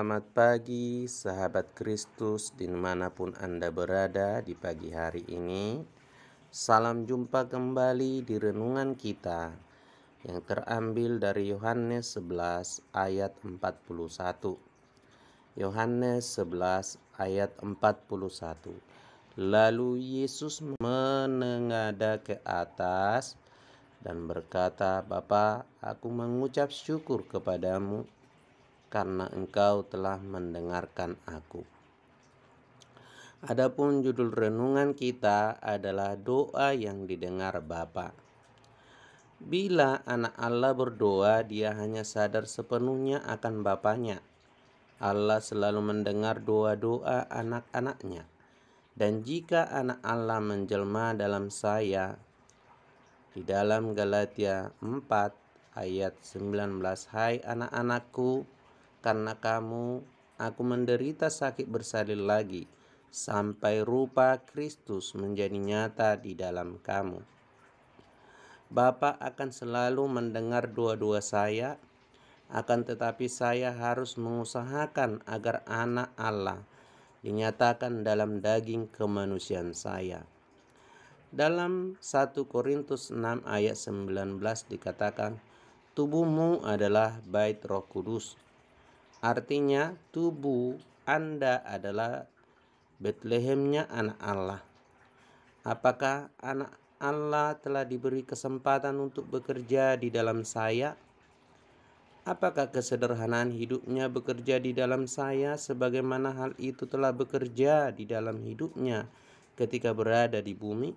Selamat pagi, sahabat Kristus, di manapun Anda berada di pagi hari ini. Salam jumpa kembali di renungan kita yang terambil dari Yohanes 11 ayat 41. Yohanes 11 ayat 41. Lalu Yesus menengada ke atas dan berkata, "Bapa, aku mengucap syukur kepadamu karena engkau telah mendengarkan aku. Adapun judul renungan kita adalah doa yang didengar Bapa. Bila anak Allah berdoa, dia hanya sadar sepenuhnya akan Bapaknya. Allah selalu mendengar doa-doa anak-anaknya. Dan jika anak Allah menjelma dalam saya, di dalam Galatia 4 ayat 19, Hai anak-anakku, karena kamu aku menderita sakit bersalin lagi sampai rupa Kristus menjadi nyata di dalam kamu. Bapa akan selalu mendengar dua-dua saya, akan tetapi saya harus mengusahakan agar anak Allah dinyatakan dalam daging kemanusiaan saya. Dalam 1 Korintus 6 ayat 19 dikatakan, tubuhmu adalah bait roh kudus Artinya tubuh Anda adalah Betlehemnya anak Allah. Apakah anak Allah telah diberi kesempatan untuk bekerja di dalam saya? Apakah kesederhanaan hidupnya bekerja di dalam saya sebagaimana hal itu telah bekerja di dalam hidupnya ketika berada di bumi?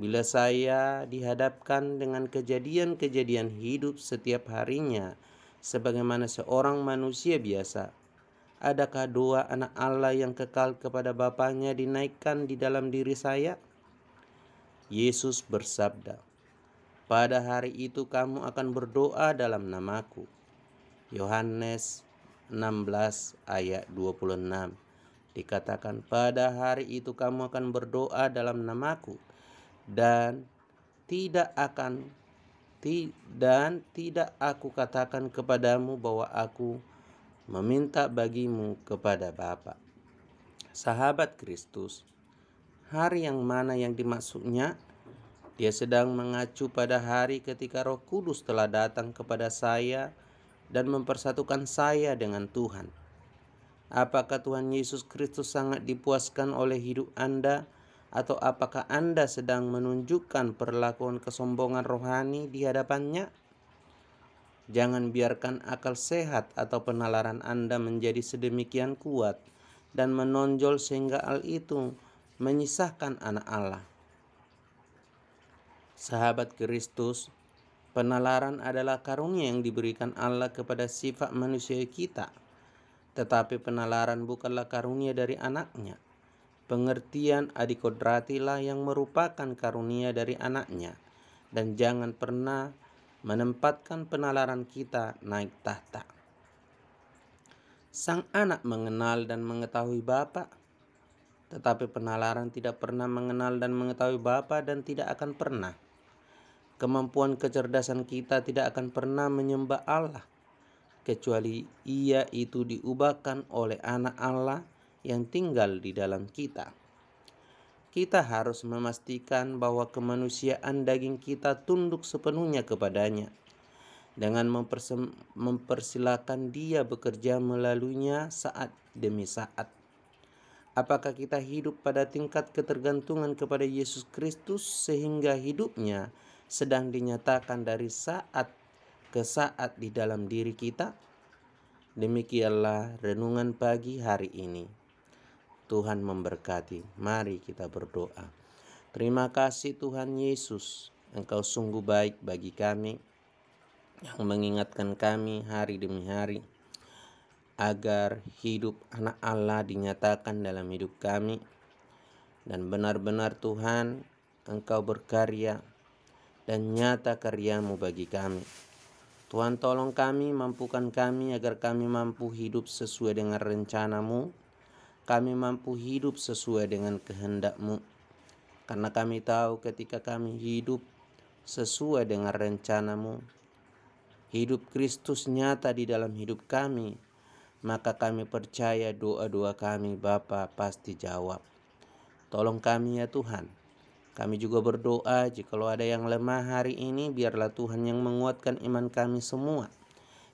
Bila saya dihadapkan dengan kejadian-kejadian hidup setiap harinya, sebagaimana seorang manusia biasa. Adakah dua anak Allah yang kekal kepada Bapaknya dinaikkan di dalam diri saya? Yesus bersabda, "Pada hari itu kamu akan berdoa dalam namaku." Yohanes 16 ayat 26 dikatakan pada hari itu kamu akan berdoa dalam namaku dan tidak akan dan tidak aku katakan kepadamu bahwa aku meminta bagimu kepada Bapa. Sahabat Kristus, hari yang mana yang dimaksudnya? Dia sedang mengacu pada hari ketika Roh Kudus telah datang kepada saya dan mempersatukan saya dengan Tuhan. Apakah Tuhan Yesus Kristus sangat dipuaskan oleh hidup Anda? atau apakah Anda sedang menunjukkan perlakuan kesombongan rohani di hadapannya? Jangan biarkan akal sehat atau penalaran Anda menjadi sedemikian kuat dan menonjol sehingga hal itu menyisahkan anak Allah. Sahabat Kristus, penalaran adalah karunia yang diberikan Allah kepada sifat manusia kita. Tetapi penalaran bukanlah karunia dari anaknya pengertian adikodratilah yang merupakan karunia dari anaknya dan jangan pernah menempatkan penalaran kita naik tahta. Sang anak mengenal dan mengetahui Bapa, tetapi penalaran tidak pernah mengenal dan mengetahui Bapa dan tidak akan pernah. Kemampuan kecerdasan kita tidak akan pernah menyembah Allah kecuali ia itu diubahkan oleh anak Allah yang tinggal di dalam kita. Kita harus memastikan bahwa kemanusiaan daging kita tunduk sepenuhnya kepadanya. Dengan mempersilahkan dia bekerja melaluinya saat demi saat. Apakah kita hidup pada tingkat ketergantungan kepada Yesus Kristus sehingga hidupnya sedang dinyatakan dari saat ke saat di dalam diri kita? Demikianlah renungan pagi hari ini. Tuhan memberkati. Mari kita berdoa. Terima kasih Tuhan Yesus, Engkau sungguh baik bagi kami yang mengingatkan kami hari demi hari agar hidup anak Allah dinyatakan dalam hidup kami dan benar-benar Tuhan Engkau berkarya dan nyata karyamu bagi kami. Tuhan tolong kami, mampukan kami agar kami mampu hidup sesuai dengan rencanamu kami mampu hidup sesuai dengan kehendakMu, Karena kami tahu ketika kami hidup sesuai dengan rencanamu, hidup Kristus nyata di dalam hidup kami, maka kami percaya doa-doa kami Bapa pasti jawab. Tolong kami ya Tuhan. Kami juga berdoa jikalau ada yang lemah hari ini biarlah Tuhan yang menguatkan iman kami semua.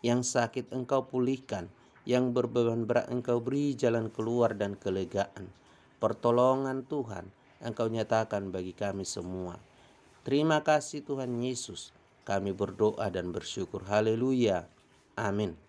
Yang sakit engkau pulihkan yang berbeban berat engkau beri jalan keluar dan kelegaan. Pertolongan Tuhan engkau nyatakan bagi kami semua. Terima kasih Tuhan Yesus. Kami berdoa dan bersyukur. Haleluya. Amin.